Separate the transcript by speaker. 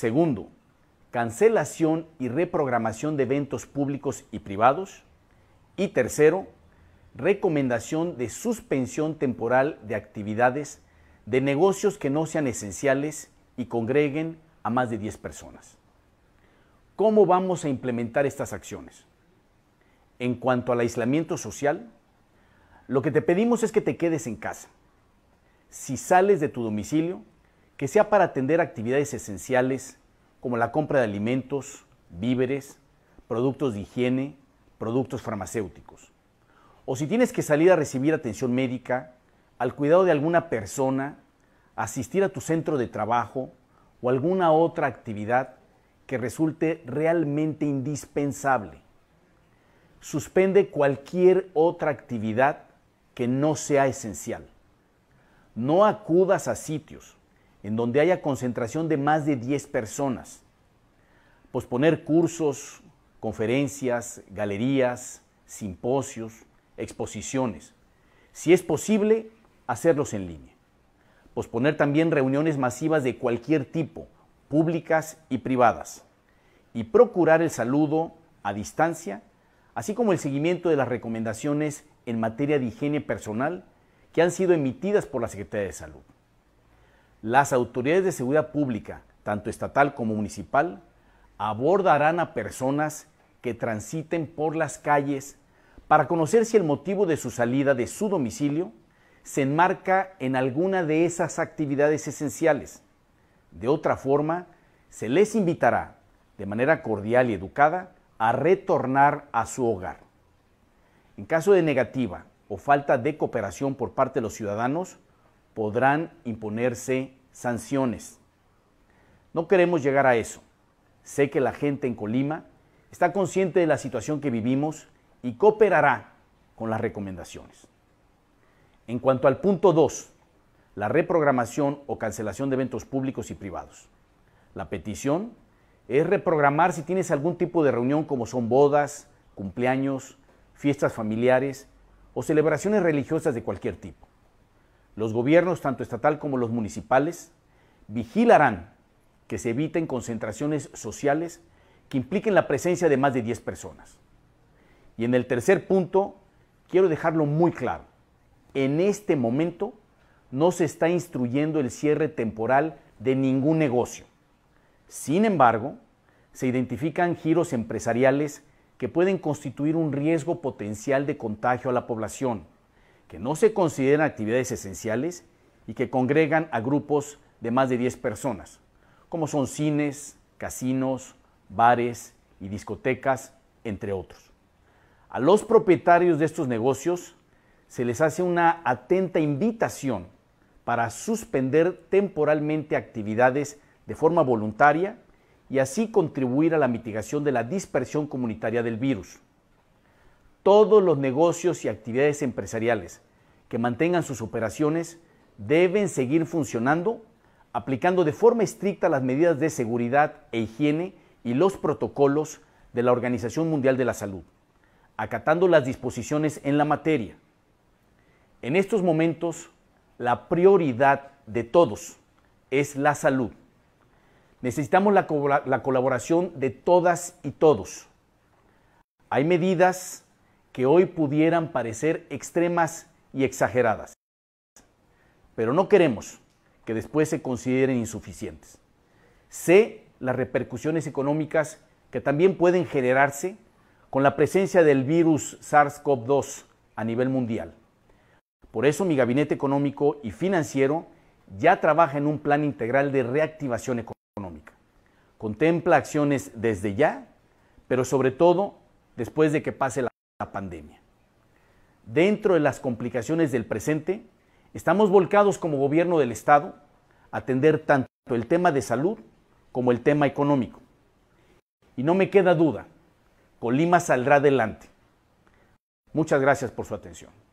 Speaker 1: Segundo, cancelación y reprogramación de eventos públicos y privados. Y tercero, recomendación de suspensión temporal de actividades de negocios que no sean esenciales y congreguen a más de 10 personas. ¿Cómo vamos a implementar estas acciones? En cuanto al aislamiento social, lo que te pedimos es que te quedes en casa. Si sales de tu domicilio, que sea para atender actividades esenciales como la compra de alimentos, víveres, productos de higiene, productos farmacéuticos. O si tienes que salir a recibir atención médica, al cuidado de alguna persona, asistir a tu centro de trabajo o alguna otra actividad que resulte realmente indispensable. Suspende cualquier otra actividad que no sea esencial. No acudas a sitios, en donde haya concentración de más de 10 personas. Posponer cursos, conferencias, galerías, simposios, exposiciones. Si es posible, hacerlos en línea. Posponer también reuniones masivas de cualquier tipo, públicas y privadas. Y procurar el saludo a distancia, así como el seguimiento de las recomendaciones en materia de higiene personal que han sido emitidas por la Secretaría de Salud. Las autoridades de seguridad pública, tanto estatal como municipal, abordarán a personas que transiten por las calles para conocer si el motivo de su salida de su domicilio se enmarca en alguna de esas actividades esenciales. De otra forma, se les invitará de manera cordial y educada a retornar a su hogar. En caso de negativa o falta de cooperación por parte de los ciudadanos, podrán imponerse sanciones. No queremos llegar a eso. Sé que la gente en Colima está consciente de la situación que vivimos y cooperará con las recomendaciones. En cuanto al punto 2, la reprogramación o cancelación de eventos públicos y privados. La petición es reprogramar si tienes algún tipo de reunión como son bodas, cumpleaños, fiestas familiares o celebraciones religiosas de cualquier tipo. Los gobiernos, tanto estatal como los municipales, vigilarán que se eviten concentraciones sociales que impliquen la presencia de más de 10 personas. Y en el tercer punto, quiero dejarlo muy claro. En este momento no se está instruyendo el cierre temporal de ningún negocio. Sin embargo, se identifican giros empresariales que pueden constituir un riesgo potencial de contagio a la población que no se consideran actividades esenciales y que congregan a grupos de más de 10 personas, como son cines, casinos, bares y discotecas, entre otros. A los propietarios de estos negocios se les hace una atenta invitación para suspender temporalmente actividades de forma voluntaria y así contribuir a la mitigación de la dispersión comunitaria del virus. Todos los negocios y actividades empresariales que mantengan sus operaciones deben seguir funcionando aplicando de forma estricta las medidas de seguridad e higiene y los protocolos de la Organización Mundial de la Salud, acatando las disposiciones en la materia. En estos momentos, la prioridad de todos es la salud. Necesitamos la, colaboración de todas y todos. Hay medidas hoy pudieran parecer extremas y exageradas. Pero no queremos que después se consideren insuficientes. Sé las repercusiones económicas que también pueden generarse con la presencia del virus SARS-CoV-2 a nivel mundial. Por eso mi gabinete económico y financiero ya trabaja en un plan integral de reactivación económica. Contempla acciones desde ya, pero sobre todo después de que pase la la pandemia. Dentro de las complicaciones del presente, estamos volcados como gobierno del Estado a atender tanto el tema de salud como el tema económico. Y no me queda duda, Colima saldrá adelante. Muchas gracias por su atención.